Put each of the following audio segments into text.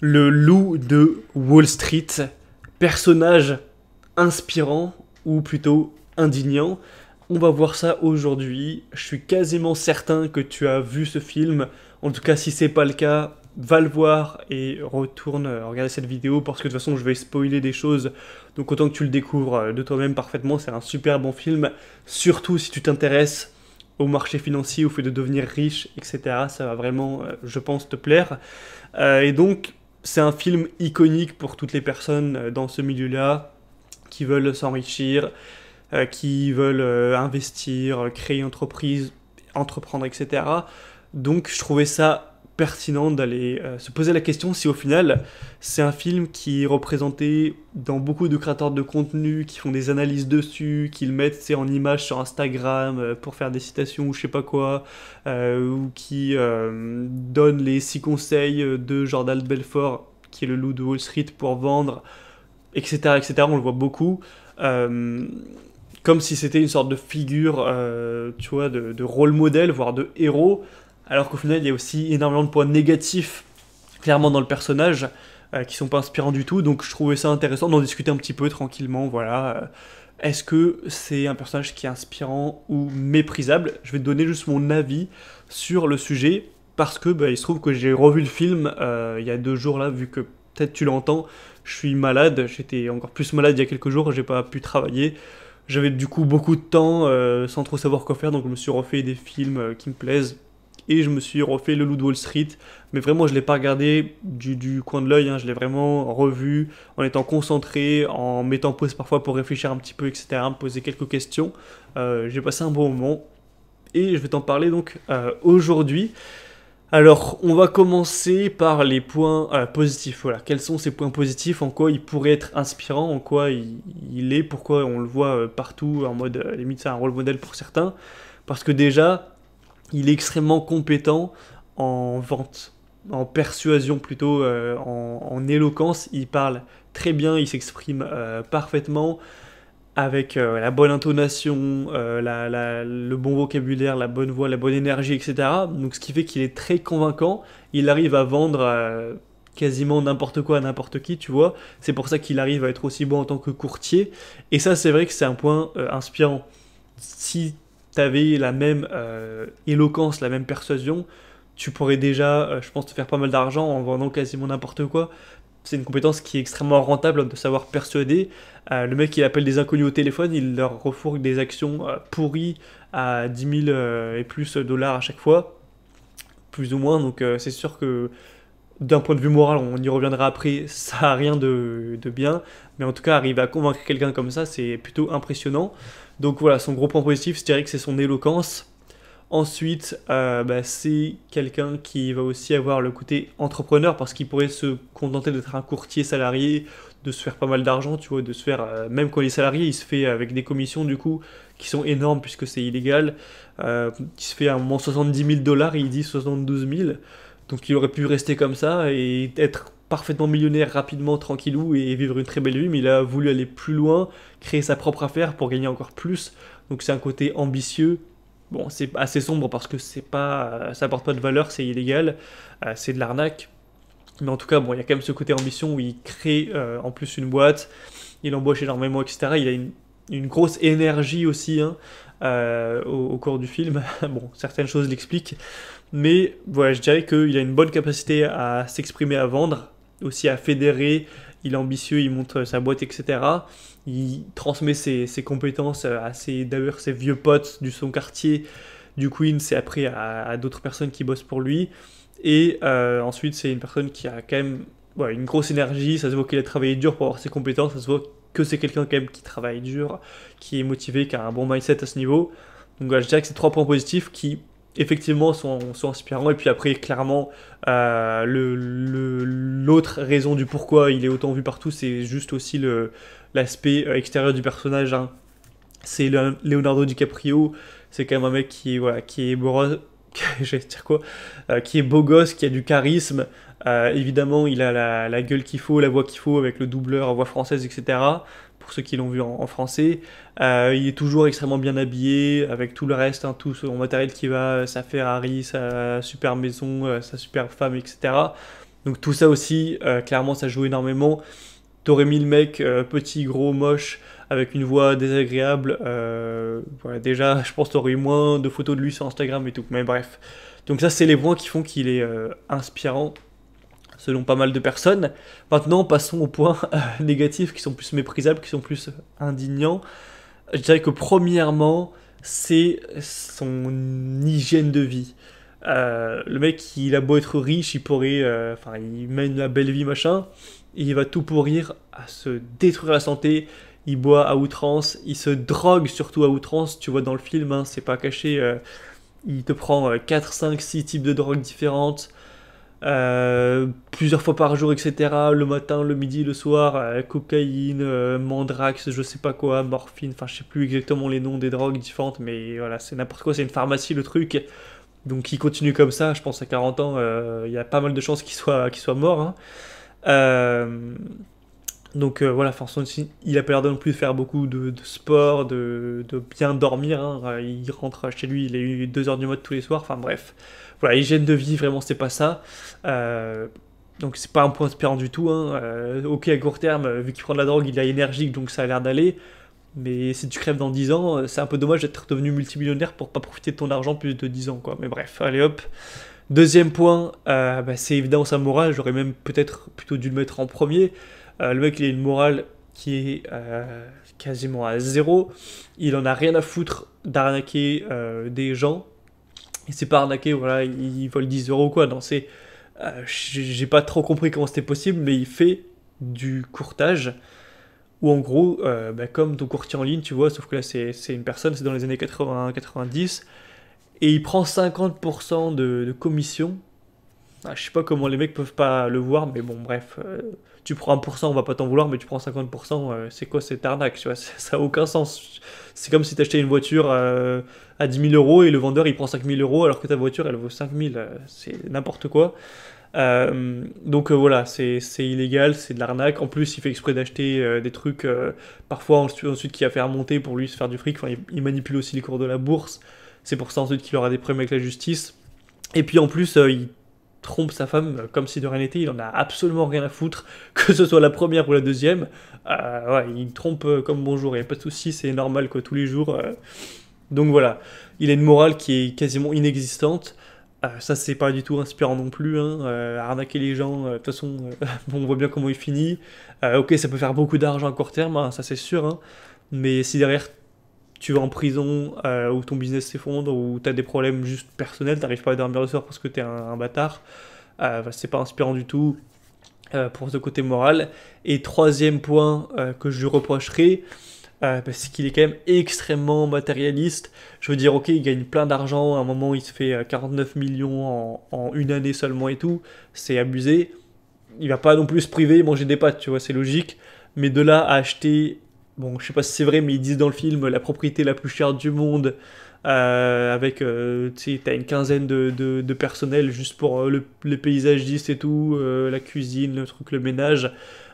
Le loup de Wall Street, personnage inspirant ou plutôt indignant. On va voir ça aujourd'hui. Je suis quasiment certain que tu as vu ce film. En tout cas, si c'est pas le cas, va le voir et retourne euh, regarder cette vidéo parce que de toute façon, je vais spoiler des choses. Donc autant que tu le découvres euh, de toi-même parfaitement, c'est un super bon film. Surtout si tu t'intéresses au marché financier, au fait de devenir riche, etc. Ça va vraiment, euh, je pense, te plaire. et donc, c'est un film iconique pour toutes les personnes euh, dans ce milieu-là qui veulent s'enrichir, euh, qui veulent euh, investir, créer une entreprise, entreprendre, etc. Donc je trouvais ça pertinent d'aller euh, se poser la question si au final c'est un film qui est représenté dans beaucoup de créateurs de contenu qui font des analyses dessus, qui le mettent en images sur Instagram euh, pour faire des citations ou je sais pas quoi, euh, ou qui donnent les six conseils de Jordan Belfort qui est le loup de Wall Street pour vendre, etc. etc. On le voit beaucoup comme si c'était une sorte de figure, tu vois, de, rôle modèle, voire de héros, alors qu'au final, il y a aussi énormément de points négatifs, clairement, dans le personnage, qui euh, qui sont pas inspirants du tout. Donc je trouvais ça intéressant d'en discuter un petit peu tranquillement. Voilà. Euh, est-ce que c'est un personnage qui est inspirant ou méprisable Je vais te donner juste mon avis sur le sujet parce que bah, il se trouve que j'ai revu le film euh, il y a deux jours là, vu que peut-être tu l'entends, je suis malade, j'étais encore plus malade il y a quelques jours, j'ai pas pu travailler. J'avais du coup beaucoup de temps sans trop savoir quoi faire, donc je me suis refait des films qui me plaisent et je me suis refait le Loup de Wall Street. Mais vraiment, je ne l'ai pas regardé du, coin de l'œil, hein. je l'ai vraiment revu en étant concentré, en mettant pause parfois pour réfléchir un petit peu, etc., poser quelques questions. Euh, j'ai passé un bon moment et je vais t'en parler donc euh, aujourd'hui. Alors, on va commencer par les points euh, positifs. Voilà, quels sont ces points positifs En quoi il pourrait être inspirant En quoi il, il est Pourquoi on le voit partout en mode limite c'est un rôle modèle pour certains Parce que déjà, il est extrêmement compétent en vente, en persuasion plutôt, euh, en, éloquence. Il parle très bien, il s'exprime euh, parfaitement avec euh, la bonne intonation, le bon vocabulaire, la bonne voix, la bonne énergie, etc. Donc ce qui fait qu'il est très convaincant. Il arrive à vendre quasiment n'importe quoi à n'importe qui, tu vois. C'est pour ça qu'il arrive à être aussi bon en tant que courtier. Et ça, c'est vrai que c'est un point inspirant. Si tu avais la même euh, éloquence, la même persuasion, tu pourrais déjà, euh, je pense, te faire pas mal d'argent en vendant quasiment n'importe quoi. C'est une compétence qui est extrêmement rentable de savoir persuader. Euh, le mec, il appelle des inconnus au téléphone, il leur refourgue des actions pourries à 10 000 et plus dollars à chaque fois, plus ou moins. Donc, c'est sûr que d'un point de vue moral, on y reviendra après, ça n'a rien de, bien. Mais en tout cas, arriver à convaincre quelqu'un comme ça, c'est plutôt impressionnant. Donc voilà, son gros point positif, je dirais que c'est son éloquence. Ensuite, euh, bah, c'est quelqu'un qui va aussi avoir le côté entrepreneur parce qu'il pourrait se contenter d'être un courtier salarié, de se faire pas mal d'argent, tu vois, de se faire, euh, même quand il est salarié, il se fait avec des commissions du coup qui sont énormes puisque c'est illégal. Euh, il se fait à un moment 70 000 dollars il dit 72 000. Donc, il aurait pu rester comme ça et être parfaitement millionnaire rapidement, tranquillou et vivre une très belle vie, mais il a voulu aller plus loin, créer sa propre affaire pour gagner encore plus. Donc c'est un côté ambitieux. Bon, c'est assez sombre parce que c'est pas, ça apporte pas de valeur, c'est illégal, euh, c'est de l'arnaque. Mais en tout cas, bon, il y a quand même ce côté ambition où il crée euh, en plus une boîte, il embauche énormément, etc. Il a une, grosse énergie aussi hein, euh, au, au, cours du film. bon, certaines choses l'expliquent, mais voilà, je dirais qu'il a une bonne capacité à s'exprimer, à vendre, aussi à fédérer. Il est ambitieux, il monte euh, sa boîte, etc. Il transmet ses, compétences euh, à ses, d'ailleurs, ses vieux potes du son quartier, du Queen, c'est après à, d'autres personnes qui bossent pour lui. Et euh, ensuite, c'est une personne qui a quand même une grosse énergie. Ça se voit qu'il a travaillé dur pour avoir ses compétences. Ça se voit que c'est quelqu'un quand même qui travaille dur, qui est motivé, qui a un bon mindset à ce niveau. Donc voilà je dirais que c'est trois points positifs qui effectivement sont, sont, inspirants. Et puis après, clairement, euh, l'autre raison du pourquoi il est autant vu partout, c'est juste aussi l'aspect euh, extérieur du personnage. Hein. C'est Leonardo DiCaprio, c'est quand même un mec qui, voilà, qui est beau, dire quoi, euh, qui est beau gosse, qui a du charisme. Euh, évidemment, il a la, gueule qu'il faut, la voix qu'il faut, avec le doubleur, voix française, etc pour ceux qui l'ont vu en, français. Euh, il est toujours extrêmement bien habillé, avec tout le reste, hein, tout son matériel qui va, euh, sa Ferrari, sa super maison, euh, sa super femme, etc. Donc tout ça aussi, clairement, ça joue énormément. T'aurais mis le mec petit, gros, moche, avec une voix désagréable. déjà, je pense que t'aurais eu moins de photos de lui sur Instagram et tout. Mais bref. Donc ça, c'est les points qui font qu'il est inspirant selon pas mal de personnes. Maintenant, passons aux points euh, négatifs qui sont plus méprisables, qui sont plus euh, indignants. Je dirais que premièrement, c'est son hygiène de vie. Euh, le mec, il a beau être riche, il pourrait, enfin, il mène la belle vie, machin, et il va tout pourrir à se détruire la santé. Il boit à outrance, il se drogue surtout à outrance. Tu vois dans le film, hein, c'est pas caché. il te prend 4, 5, 6 types de drogues différentes. Euh, plusieurs fois par jour, etc. Le matin, le midi, le soir, euh, cocaïne, euh, mandrax, je sais pas quoi, morphine, enfin je sais plus exactement les noms des drogues différentes, mais voilà, c'est n'importe quoi, c'est une pharmacie le truc. Donc il continue comme ça, je pense à 40 ans, il y a pas mal de chances qu'il soit, qu'il soit mort. Hein. Donc euh, voilà, il a pas l'air non plus de faire beaucoup de, sport, de, bien dormir. Hein. Il rentre chez lui, il a eu 2 heures du mode tous les soirs. Enfin bref, voilà, hygiène de vie, vraiment, c'est pas ça. Euh, donc c'est pas un point inspirant du tout. Hein. Euh, ok, à court terme, euh, vu qu'il prend de la drogue, il a énergique, donc ça a l'air d'aller. Mais si tu crèves dans 10 ans, c'est un peu dommage d'être devenu multimillionnaire pour pas profiter de ton argent plus de 10 ans, quoi. Mais bref, allez hop. Deuxième point, bah, c'est évidemment morale. j'aurais même peut-être plutôt dû le mettre en premier. Euh, le mec, il a une morale qui est euh, quasiment à zéro. Il en a rien à foutre d'arnaquer euh, des gens. Et s'est pas arnaqué, voilà, il vole 10 euros quoi. Non, c'est. j'ai pas trop compris comment c'était possible, mais il fait du courtage. Ou en gros, bah, comme ton courtier en ligne, tu vois, sauf que là c'est une personne, c'est dans les années 80-90, et il prend 50% de, de, commission ah, je sais pas comment les mecs peuvent pas le voir, mais bon, bref. Euh, tu prends 1%, on va pas t'en vouloir, mais tu prends 50%, euh, c'est quoi cette arnaque tu Ça n'a aucun sens. C'est comme si t'achetais une voiture euh, à 10 000 euros et le vendeur il prend 5 000 euros alors que ta voiture elle vaut 5 000. C'est n'importe quoi. donc voilà, c'est illégal, c'est de l'arnaque. En plus, il fait exprès d'acheter des trucs, parfois ensuite qui a fait remonter pour lui se faire du fric. Enfin, il, il manipule aussi les cours de la bourse. C'est pour ça ensuite qu'il aura des problèmes avec la justice. Et puis en plus, il trompe sa femme comme si de rien n'était, il en a absolument rien à foutre, que ce soit la première ou la deuxième. Euh, il trompe euh, comme bonjour, il n'y a pas de souci, c'est normal quoi, tous les jours. Euh. Donc voilà, il a une morale qui est quasiment inexistante. ça, c'est pas du tout inspirant non plus. Hein, arnaquer les gens, de toute façon, on voit bien comment il finit. ok, ça peut faire beaucoup d'argent à court terme, hein, ça c'est sûr. Hein. Mais si derrière tu vas en prison euh, ou ton business s'effondre ou tu as des problèmes juste personnels, t'arrives pas à dormir le soir parce que tu es un, bâtard, euh, c'est pas inspirant du tout euh, pour ce côté moral. Et troisième point euh, que je lui reprocherai, euh, c'est qu'il est quand même extrêmement matérialiste. Je veux dire, ok, il gagne plein d'argent, à un moment il se fait 49 millions en, en une année seulement et tout, c'est abusé. Il va pas non plus se priver, manger des pâtes, tu vois, c'est logique. Mais de là à acheter bon, je sais pas si c'est vrai, mais ils disent dans le film la propriété la plus chère du monde. Euh, avec, euh, tu sais, t'as une quinzaine de, personnel juste pour euh, le, paysage paysagiste et tout, la cuisine, le truc, le ménage,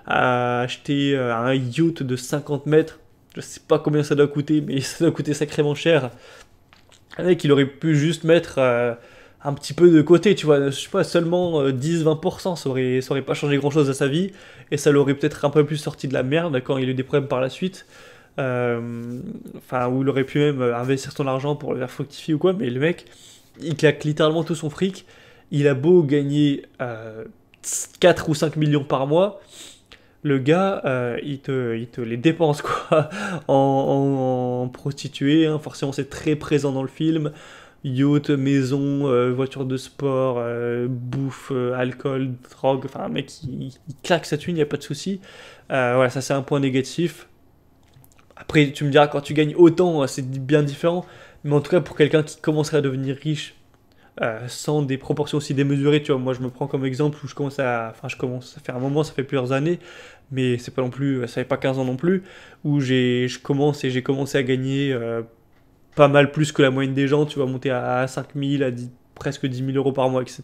à acheter un yacht de 50 mètres. Je sais pas combien ça doit coûter, mais ça doit coûter sacrément cher. Un mec, il aurait pu juste mettre un petit peu de côté, tu vois, je sais pas, seulement 10-20%, euh, ça aurait, ça aurait pas changé grand chose à sa vie, et ça l'aurait peut-être un peu plus sorti de la merde quand il a eu des problèmes par la suite, euh, enfin, où il aurait pu même euh, investir son argent pour le faire fructifier ou quoi, mais le mec, il claque littéralement tout son fric, il a beau gagner 4 ou 5 millions par mois, le gars, il, te, il, te, les dépense quoi, en, prostitué, prostituée, hein. forcément c'est très présent dans le film, yacht, maison, euh, voiture de sport, euh, bouffe, euh, alcool, drogue. Enfin, un mec, il, claque sa thune, il n'y a pas de souci. voilà, ça, c'est un point négatif. Après, tu me diras, quand tu gagnes autant, c'est bien différent. Mais en tout cas, pour quelqu'un qui commencerait à devenir riche, sans des proportions aussi démesurées, tu vois, moi je me prends comme exemple où je commence à. Enfin, je commence, ça fait un moment, ça fait plusieurs années, mais c'est pas non plus. Ça fait pas 15 ans non plus, où je commence et j'ai commencé à gagner pas mal plus que la moyenne des gens, tu vas monter à 5000, à presque 10 000 euros par mois, etc.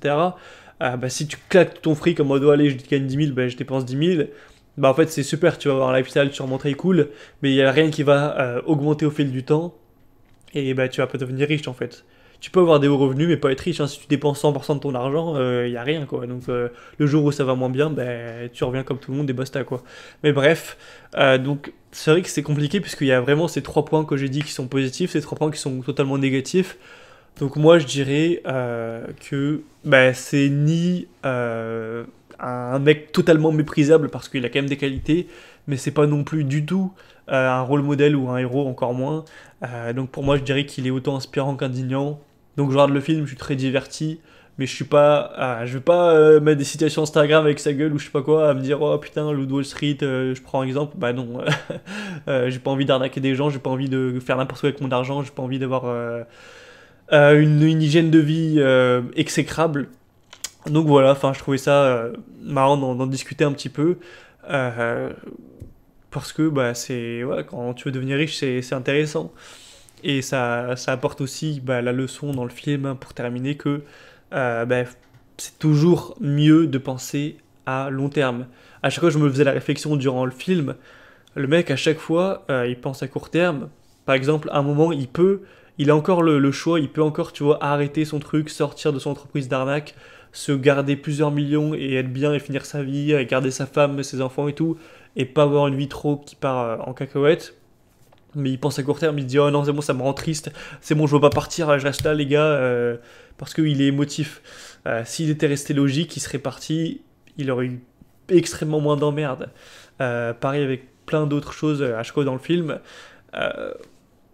Ah, bah, si tu claques ton fric en mode oh, allez, je gagne 10 000, bah, je dépense 10 000, bah, en fait c'est super, tu vas avoir un tu sûrement très cool, mais il n'y a rien qui va euh, augmenter au fil du temps et bah, tu vas pas devenir riche en fait. Tu peux avoir des hauts revenus mais pas être riche. Hein. Si tu dépenses 100% de ton argent, il euh, n'y a rien quoi. Donc euh, le jour où ça va moins bien, bah, tu reviens comme tout le monde et basta quoi. Mais bref, donc c'est vrai que c'est compliqué puisqu'il y a vraiment ces trois points que j'ai dit qui sont positifs, ces trois points qui sont totalement négatifs. Donc moi je dirais euh, que bah, c'est ni euh, un mec totalement méprisable parce qu'il a quand même des qualités, mais c'est pas non plus du tout euh, un rôle modèle ou un héros encore moins. donc pour moi je dirais qu'il est autant inspirant qu'indignant. Donc je regarde le film, je suis très diverti, mais je suis pas ah, je vais pas euh, mettre des citations Instagram avec sa gueule ou je sais pas quoi à me dire oh putain le Wall Street euh, je prends un exemple bah non euh, j'ai pas envie d'arnaquer des gens j'ai pas envie de faire n'importe quoi avec mon argent j'ai pas envie d'avoir une, une, hygiène de vie exécrable donc voilà enfin je trouvais ça marrant d'en discuter un petit peu parce que bah c'est quand tu veux devenir riche c'est intéressant et ça, ça apporte aussi bah, la leçon dans le film hein, pour terminer que euh, ben, c'est toujours mieux de penser à long terme. À chaque fois je me faisais la réflexion durant le film, le mec, à chaque fois, euh, il pense à court terme. Par exemple, à un moment, il peut, il a encore le, choix, il peut encore, tu vois, arrêter son truc, sortir de son entreprise d'arnaque, se garder plusieurs millions et être bien et finir sa vie, et garder sa femme, ses enfants et tout, et pas avoir une vie trop qui part euh, en cacahuète mais il pense à court terme, il dit oh non c'est bon ça me rend triste, c'est bon je veux pas partir, hein, je reste là les gars, parce euh, parce qu'il est émotif. Euh, s'il était resté logique, il serait parti, il aurait eu extrêmement moins d'emmerdes. Euh, pareil avec plein d'autres choses à chaque fois dans le film.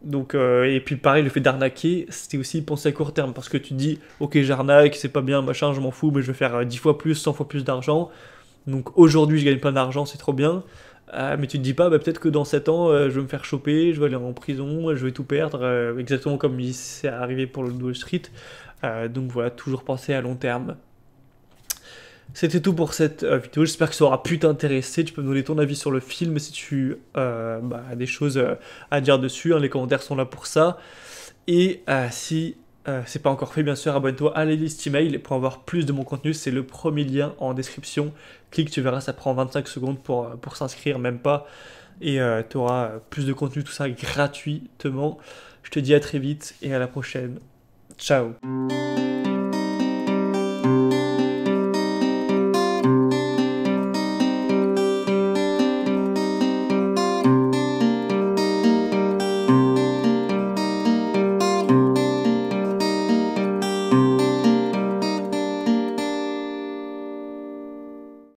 donc, et puis pareil, le fait d'arnaquer, c'était aussi penser à court terme, parce que tu dis, ok, j'arnaque, c'est pas bien, machin, je m'en fous, mais je vais faire 10 fois plus, 100 fois plus d'argent. Donc aujourd'hui, je gagne plein d'argent, c'est trop bien. Ah, mais tu te dis pas, bah, peut-être que dans 7 ans, euh, je vais me faire choper, je vais aller en prison, je vais tout perdre, euh, exactement comme il s'est arrivé pour le Wall Street. Euh, donc voilà, toujours penser à long terme. C'était tout pour cette vidéo, j'espère que ça aura pu t'intéresser, tu peux me donner ton avis sur le film si tu bah, as des choses à dire dessus, hein. les commentaires sont là pour ça. Et si euh, c'est pas encore fait, bien sûr, abonne-toi à la liste email pour avoir plus de mon contenu. C'est le premier lien en description. Clique, tu verras, ça prend 25 secondes pour, euh, pour s'inscrire, même pas. Et euh, tu auras plus de contenu, tout ça gratuitement. Je te dis à très vite et à la prochaine. Ciao